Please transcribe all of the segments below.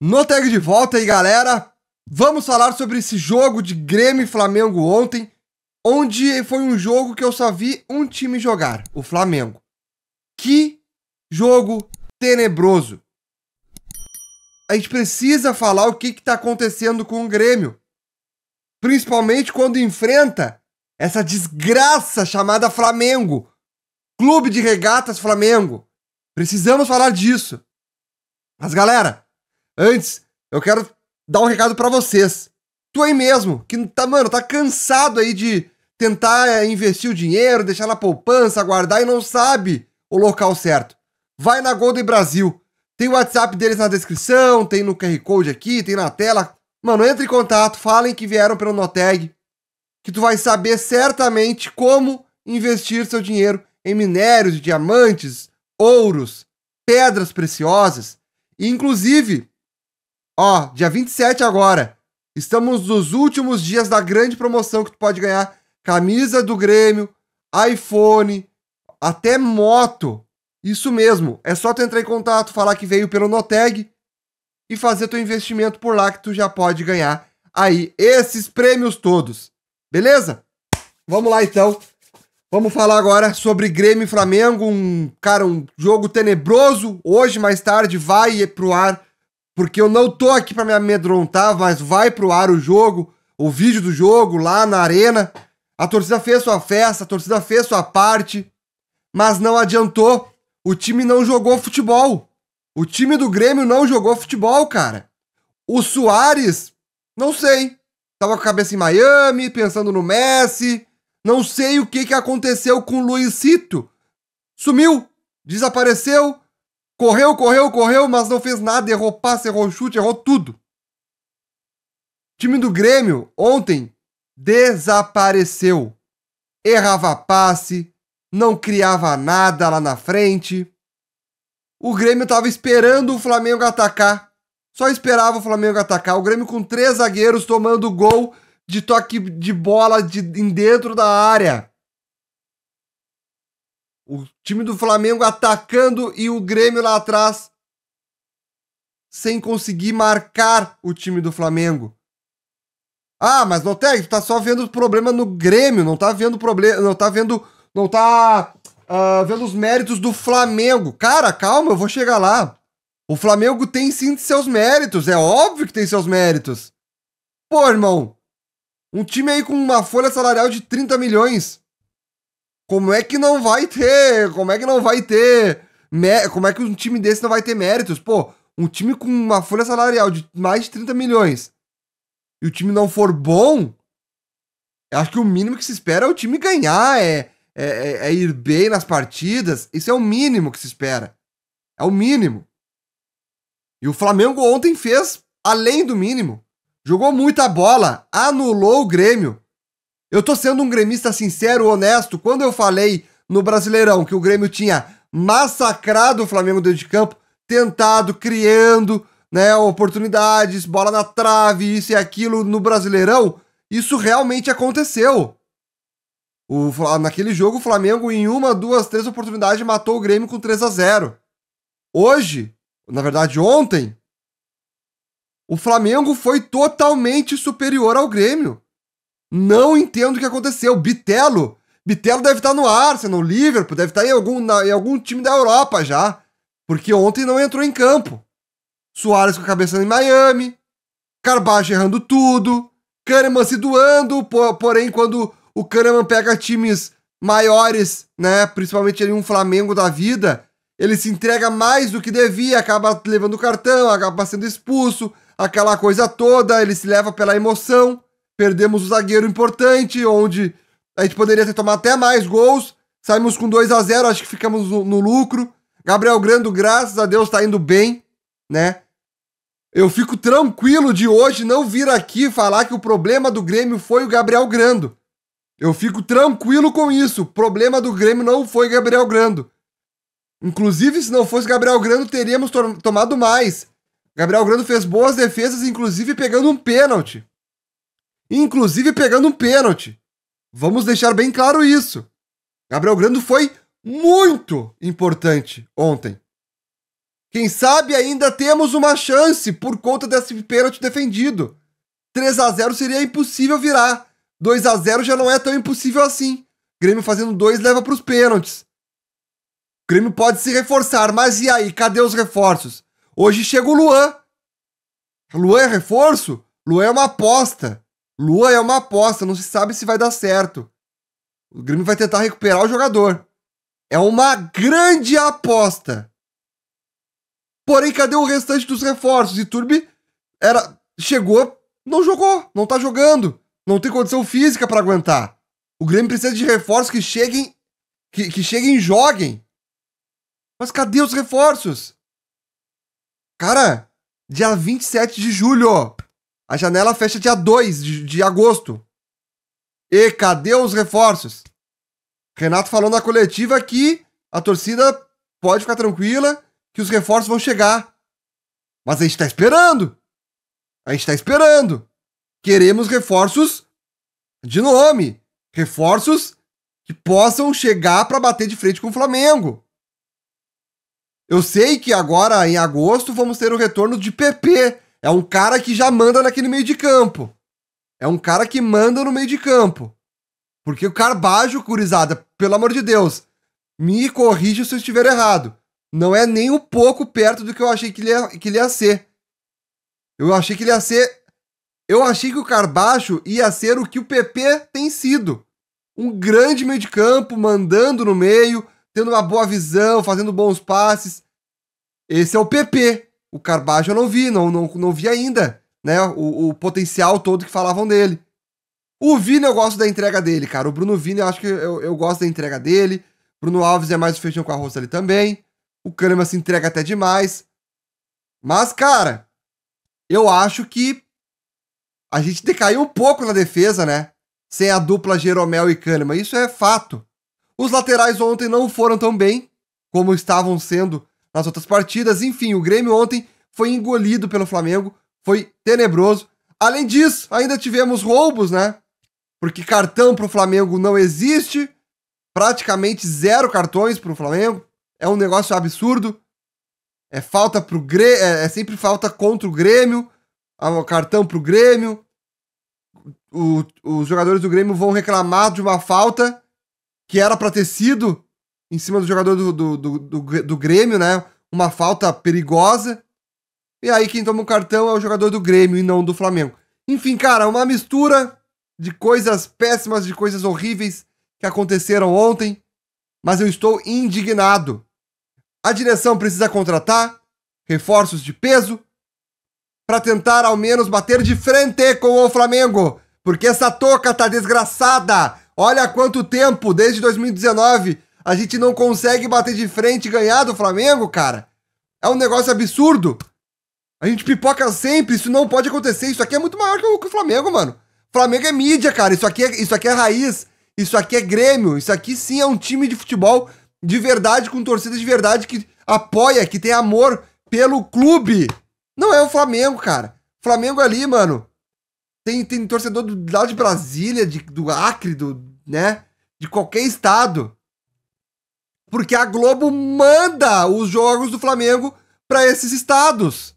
No tag de volta aí, galera. Vamos falar sobre esse jogo de Grêmio e Flamengo ontem, onde foi um jogo que eu só vi um time jogar, o Flamengo. Que jogo tenebroso. A gente precisa falar o que está acontecendo com o Grêmio. Principalmente quando enfrenta essa desgraça chamada Flamengo. Clube de Regatas Flamengo. Precisamos falar disso. Mas, galera, Antes, eu quero dar um recado para vocês. Tu aí mesmo, que tá, mano, tá cansado aí de tentar eh, investir o dinheiro, deixar na poupança, guardar e não sabe o local certo. Vai na Golden Brasil. Tem o WhatsApp deles na descrição, tem no QR Code aqui, tem na tela. Mano, entre em contato, falem que vieram pelo Noteg, que tu vai saber certamente como investir seu dinheiro em minérios, diamantes, ouros, pedras preciosas. E, inclusive, Ó, dia 27 agora. Estamos nos últimos dias da grande promoção que tu pode ganhar. Camisa do Grêmio, iPhone, até moto. Isso mesmo. É só tu entrar em contato, falar que veio pelo Noteg e fazer teu investimento por lá que tu já pode ganhar aí esses prêmios todos. Beleza? Vamos lá então. Vamos falar agora sobre Grêmio e Flamengo, um cara, um jogo tenebroso. Hoje mais tarde vai pro ar porque eu não tô aqui para me amedrontar, mas vai pro ar o jogo, o vídeo do jogo lá na arena. A torcida fez sua festa, a torcida fez sua parte, mas não adiantou. O time não jogou futebol. O time do Grêmio não jogou futebol, cara. O Soares, não sei. Tava com a cabeça em Miami, pensando no Messi. Não sei o que, que aconteceu com o Luizito. Sumiu, desapareceu, Correu, correu, correu, mas não fez nada, errou passe, errou chute, errou tudo. O time do Grêmio, ontem, desapareceu. Errava passe, não criava nada lá na frente. O Grêmio estava esperando o Flamengo atacar. Só esperava o Flamengo atacar. O Grêmio com três zagueiros tomando gol de toque de bola de, em dentro da área. O time do Flamengo atacando e o Grêmio lá atrás sem conseguir marcar o time do Flamengo. Ah, mas Loteg, tu tá só vendo o problema no Grêmio, não tá vendo problema, não tá vendo, não tá uh, vendo os méritos do Flamengo. Cara, calma, eu vou chegar lá. O Flamengo tem sim seus méritos, é óbvio que tem seus méritos. Pô, irmão, um time aí com uma folha salarial de 30 milhões como é que não vai ter? Como é que não vai ter? Como é que um time desse não vai ter méritos? Pô, um time com uma folha salarial de mais de 30 milhões e o time não for bom, acho que o mínimo que se espera é o time ganhar, é, é, é, é ir bem nas partidas. Isso é o mínimo que se espera. É o mínimo. E o Flamengo ontem fez além do mínimo. Jogou muita bola, anulou o Grêmio. Eu tô sendo um gremista sincero, honesto. Quando eu falei no Brasileirão que o Grêmio tinha massacrado o Flamengo dentro de campo, tentado, criando, né, oportunidades, bola na trave, isso e aquilo no Brasileirão, isso realmente aconteceu. O, naquele jogo, o Flamengo, em uma, duas, três oportunidades, matou o Grêmio com 3 a 0 Hoje, na verdade, ontem, o Flamengo foi totalmente superior ao Grêmio. Não entendo o que aconteceu. Bitelo. Bitelo deve estar tá no Arsenal, Liverpool, deve estar tá em algum, na, em algum time da Europa já. Porque ontem não entrou em campo. Soares com a cabeça em Miami. Carbaixo errando tudo. Kahneman se doando, por, porém, quando o Kahneman pega times maiores, né? Principalmente ali um Flamengo da vida, ele se entrega mais do que devia, acaba levando cartão, acaba sendo expulso, aquela coisa toda, ele se leva pela emoção perdemos o um zagueiro importante, onde a gente poderia ter tomado até mais gols. Saímos com 2 a 0 acho que ficamos no, no lucro. Gabriel Grando, graças a Deus, tá indo bem, né? Eu fico tranquilo de hoje não vir aqui falar que o problema do Grêmio foi o Gabriel Grando. Eu fico tranquilo com isso. O problema do Grêmio não foi Gabriel Grando. Inclusive, se não fosse Gabriel Grando, teríamos tomado mais. Gabriel Grando fez boas defesas, inclusive pegando um pênalti inclusive pegando um pênalti. Vamos deixar bem claro isso. Gabriel Grando foi muito importante ontem. Quem sabe ainda temos uma chance por conta desse pênalti defendido. 3 a 0 seria impossível virar. 2 a 0 já não é tão impossível assim. Grêmio fazendo dois leva para os pênaltis. O Grêmio pode se reforçar, mas e aí? Cadê os reforços? Hoje chega o Luan. Luan é reforço? Luan é uma aposta. Lua é uma aposta, não se sabe se vai dar certo. O Grêmio vai tentar recuperar o jogador. É uma grande aposta. Porém, cadê o restante dos reforços? E Turbi era chegou, não jogou, não tá jogando, não tem condição física para aguentar. O Grêmio precisa de reforços que cheguem que, que cheguem e joguem. Mas cadê os reforços? Cara, dia 27 de julho, a janela fecha dia 2 de, de agosto. E cadê os reforços? Renato falou na coletiva que a torcida pode ficar tranquila, que os reforços vão chegar. Mas a gente tá esperando. A gente tá esperando. Queremos reforços de nome. Reforços que possam chegar para bater de frente com o Flamengo. Eu sei que agora, em agosto, vamos ter o retorno de PP, é um cara que já manda naquele meio de campo. É um cara que manda no meio de campo. Porque o Carbajo, curizada, pelo amor de Deus, me corrija se eu estiver errado. Não é nem um pouco perto do que eu achei que ele ia, que ele ia ser. Eu achei que ele ia ser. Eu achei que o Carbacho ia ser o que o PP tem sido. Um grande meio de campo, mandando no meio, tendo uma boa visão, fazendo bons passes. Esse é o PP. O Carbajo eu não vi, não, não, não vi ainda, né? O, o potencial todo que falavam dele. O Vini eu gosto da entrega dele, cara. O Bruno Vini eu acho que eu, eu gosto da entrega dele. Bruno Alves é mais feijão com arroz ali também. O Kahneman se entrega até demais. Mas, cara, eu acho que a gente decaiu um pouco na defesa, né? Sem a dupla Jeromel e Kahneman. Isso é fato. Os laterais ontem não foram tão bem como estavam sendo nas outras partidas. Enfim, o Grêmio ontem foi engolido pelo Flamengo, foi tenebroso. Além disso, ainda tivemos roubos, né? Porque cartão para o Flamengo não existe, praticamente zero cartões para o Flamengo. É um negócio absurdo. É falta pro Grêmio, é, é sempre falta contra o Grêmio, ah, cartão pro Grêmio. O, os jogadores do Grêmio vão reclamar de uma falta que era para ter sido em cima do jogador do, do, do, do, do Grêmio, né? Uma falta perigosa. E aí quem toma o cartão é o jogador do Grêmio e não do Flamengo. Enfim, cara, uma mistura de coisas péssimas, de coisas horríveis que aconteceram ontem, mas eu estou indignado. A direção precisa contratar reforços de peso para tentar ao menos bater de frente com o Flamengo, porque essa toca tá desgraçada. Olha quanto tempo, desde 2019, a gente não consegue bater de frente e ganhar do Flamengo, cara. É um negócio absurdo. A gente pipoca sempre, isso não pode acontecer. Isso aqui é muito maior que o, Flamengo, mano. Flamengo é mídia, cara. Isso aqui é, isso aqui é raiz. Isso aqui é Grêmio. Isso aqui sim é um time de futebol de verdade, com torcida de verdade que apoia, que tem amor pelo clube. Não é o Flamengo, cara. Flamengo ali, mano. Tem, tem torcedor do lado de Brasília, de, do Acre, do, né? De qualquer estado. Porque a Globo manda os jogos do Flamengo para esses estados.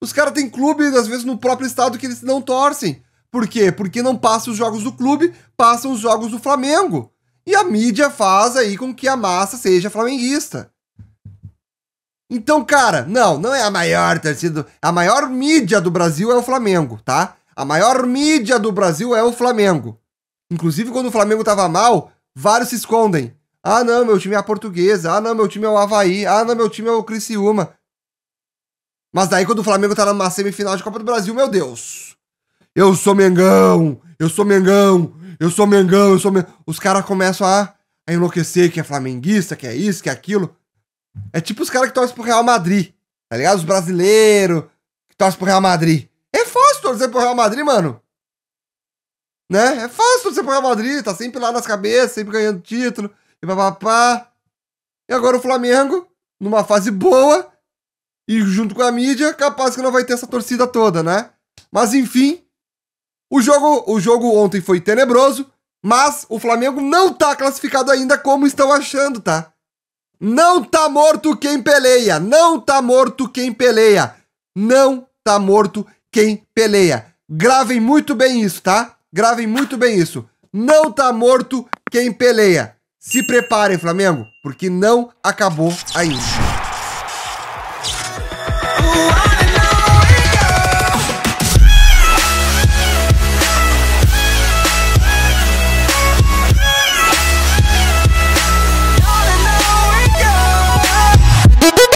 Os caras têm clube, às vezes, no próprio estado que eles não torcem. Por quê? Porque não passam os jogos do clube, passam os jogos do Flamengo. E a mídia faz aí com que a massa seja flamenguista. Então, cara, não, não é a maior torcida. A maior mídia do Brasil é o Flamengo, tá? A maior mídia do Brasil é o Flamengo. Inclusive, quando o Flamengo tava mal, vários se escondem. Ah, não, meu time é a Portuguesa. Ah, não, meu time é o Havaí. Ah, não, meu time é o Criciúma. Mas daí quando o Flamengo tá numa semifinal de Copa do Brasil, meu Deus. Eu sou Mengão, eu sou Mengão, eu sou Mengão, eu sou Mengão. Os caras começam a, a enlouquecer que é flamenguista, que é isso, que é aquilo. É tipo os caras que torcem pro Real Madrid, tá ligado? Os brasileiros que torcem pro Real Madrid. É fácil torcer pro Real Madrid, mano. Né? É fácil torcer pro Real Madrid, tá sempre lá nas cabeças, sempre ganhando título e papapá. E agora o Flamengo, numa fase boa, e junto com a mídia, capaz que não vai ter essa torcida toda, né? Mas enfim, o jogo, o jogo ontem foi tenebroso, mas o Flamengo não tá classificado ainda como estão achando, tá? Não tá morto quem peleia, não tá morto quem peleia, não tá morto quem peleia. Gravem muito bem isso, tá? Gravem muito bem isso. Não tá morto quem peleia. Se preparem, Flamengo, porque não acabou ainda.